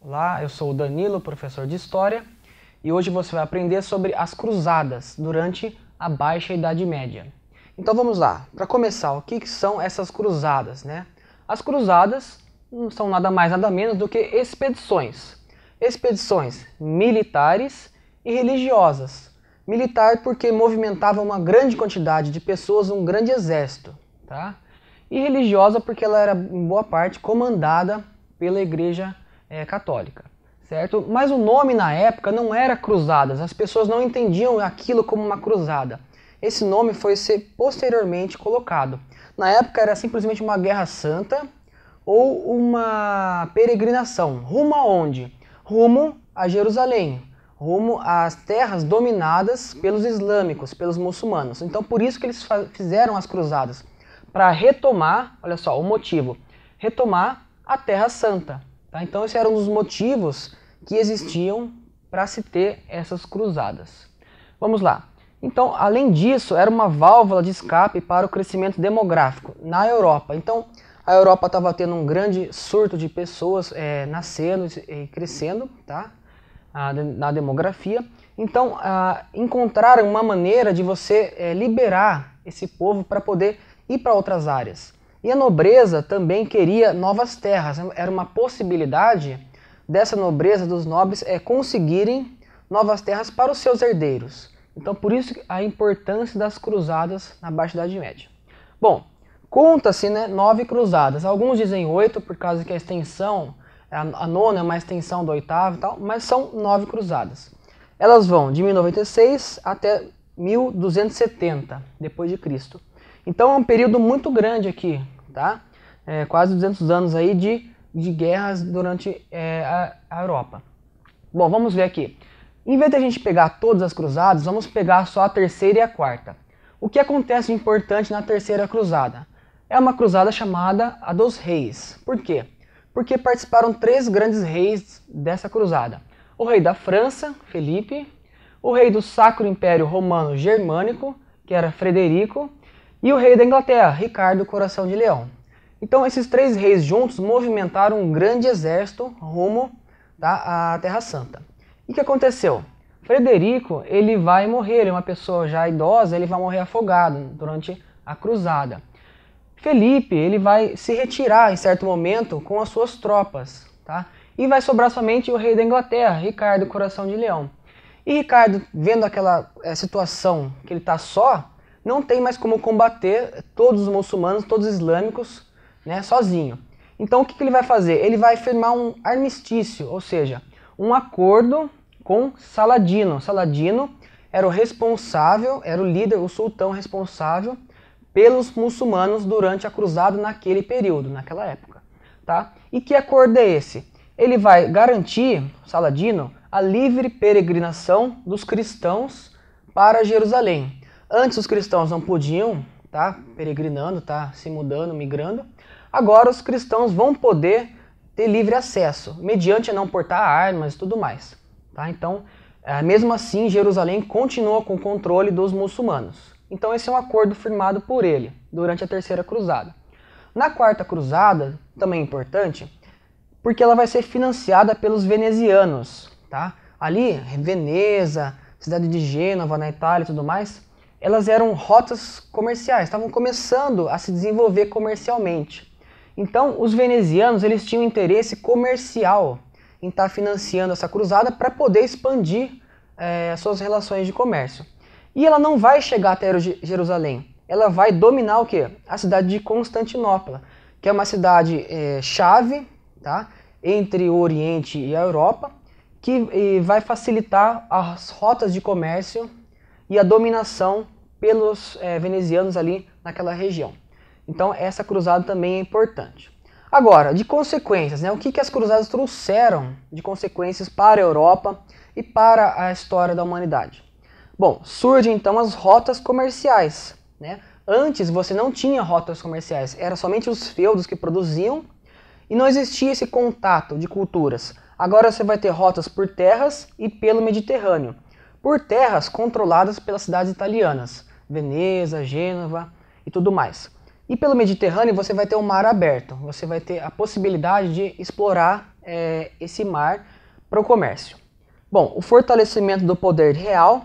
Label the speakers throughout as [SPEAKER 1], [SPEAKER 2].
[SPEAKER 1] Olá, eu sou o Danilo, professor de História, e hoje você vai aprender sobre as cruzadas durante a Baixa Idade Média. Então vamos lá, para começar, o que são essas cruzadas? Né? As cruzadas não são nada mais nada menos do que expedições. Expedições militares e religiosas Militar porque movimentava uma grande quantidade de pessoas, um grande exército. Tá? E religiosa porque ela era, em boa parte, comandada pela Igreja é, Católica. Certo? Mas o nome na época não era cruzadas, as pessoas não entendiam aquilo como uma cruzada. Esse nome foi ser posteriormente colocado. Na época era simplesmente uma guerra santa ou uma peregrinação. Rumo aonde? Rumo a Jerusalém, rumo às terras dominadas pelos islâmicos, pelos muçulmanos. Então, por isso que eles fizeram as cruzadas, para retomar, olha só, o motivo, retomar a Terra Santa. Tá? Então, esse era um dos motivos que existiam para se ter essas cruzadas. Vamos lá. Então, além disso, era uma válvula de escape para o crescimento demográfico na Europa. Então, a Europa estava tendo um grande surto de pessoas é, nascendo e crescendo, tá? Ah, na demografia. Então, encontraram ah, encontrar uma maneira de você eh, liberar esse povo para poder ir para outras áreas. E a nobreza também queria novas terras, era uma possibilidade dessa nobreza dos nobres é conseguirem novas terras para os seus herdeiros. Então, por isso a importância das cruzadas na Baixa Idade Média. Bom, conta-se né, nove cruzadas. Alguns dizem oito, por causa que a extensão é a nona é uma extensão do oitavo e tal, mas são nove cruzadas. Elas vão de 1096 até 1270 depois de Cristo. Então é um período muito grande aqui, tá? É, quase 200 anos aí de, de guerras durante é, a, a, Europa. Bom, vamos ver aqui. Em vez de a gente pegar todas as cruzadas, vamos pegar só a terceira e a quarta. O que acontece de importante na terceira cruzada? É uma cruzada chamada a dos reis. Por quê? porque participaram três grandes reis dessa cruzada: o rei da França, Felipe, o rei do Sacro Império Romano Germânico, que era Frederico, e o rei da Inglaterra, Ricardo Coração de Leão. Então, esses três reis juntos movimentaram um grande exército rumo tá, à Terra Santa. E o que aconteceu? Frederico ele vai morrer, ele é uma pessoa já idosa, ele vai morrer afogado durante a cruzada. Felipe ele vai se retirar em certo momento com as suas tropas, tá? E vai sobrar somente o rei da Inglaterra, Ricardo Coração de Leão. E Ricardo, vendo aquela é, situação que ele está só, não tem mais como combater todos os muçulmanos, todos os islâmicos, né, sozinho. Então o que, que ele vai fazer? Ele vai firmar um armistício, ou seja, um acordo com Saladino. Saladino era o responsável, era o líder, o sultão responsável pelos muçulmanos durante a cruzada naquele período, naquela época. Tá? E que acordo é esse? Ele vai garantir, Saladino, a livre peregrinação dos cristãos para Jerusalém. Antes os cristãos não podiam tá peregrinando, tá se mudando, migrando. Agora os cristãos vão poder ter livre acesso, mediante não portar armas e tudo mais. Tá? Então, eh, mesmo assim, Jerusalém continua com o controle dos muçulmanos. Então esse é um acordo firmado por ele durante a Terceira Cruzada. Na Quarta Cruzada, também é importante, porque ela vai ser financiada pelos venezianos, tá? Ali, Veneza, cidade de Gênova, na Itália e tudo mais, elas eram rotas comerciais, estavam começando a se desenvolver comercialmente. Então, os venezianos, eles tinham interesse comercial em estar tá financiando essa cruzada para poder expandir é, suas relações de comércio. E ela não vai chegar até Jerusalém. Ela vai dominar o quê? A cidade de Constantinopla, que é uma cidade é, chave tá? entre o Oriente e a Europa, que vai facilitar as rotas de comércio e a dominação pelos é, venezianos ali naquela região. Então essa cruzada também é importante. Agora, de consequências, né? o que, que as cruzadas trouxeram de consequências para a Europa e para a história da humanidade? Bom, surgem então as rotas comerciais. Né? Antes você não tinha rotas comerciais, era somente os feudos que produziam e não existia esse contato de culturas. Agora você vai ter rotas por terras e pelo Mediterrâneo, por terras controladas pelas cidades italianas, Veneza, Gênova e tudo mais. E pelo Mediterrâneo você vai ter o mar aberto, você vai ter a possibilidade de explorar é, esse mar para o comércio. Bom, o fortalecimento do poder real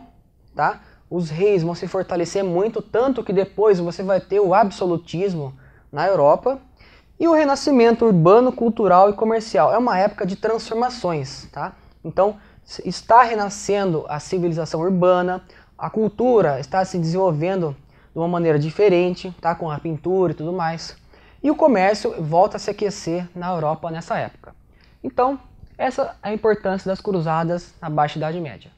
[SPEAKER 1] tá? Os reis vão se fortalecer muito, tanto que depois você vai ter o absolutismo na Europa e o renascimento urbano, cultural e comercial. É uma época de transformações, tá? Então, está renascendo a civilização urbana, a cultura está se desenvolvendo de uma maneira diferente, tá? com a pintura e tudo mais. E o comércio volta a se aquecer na Europa nessa época. Então, essa é a importância das cruzadas na Baixa Idade Média.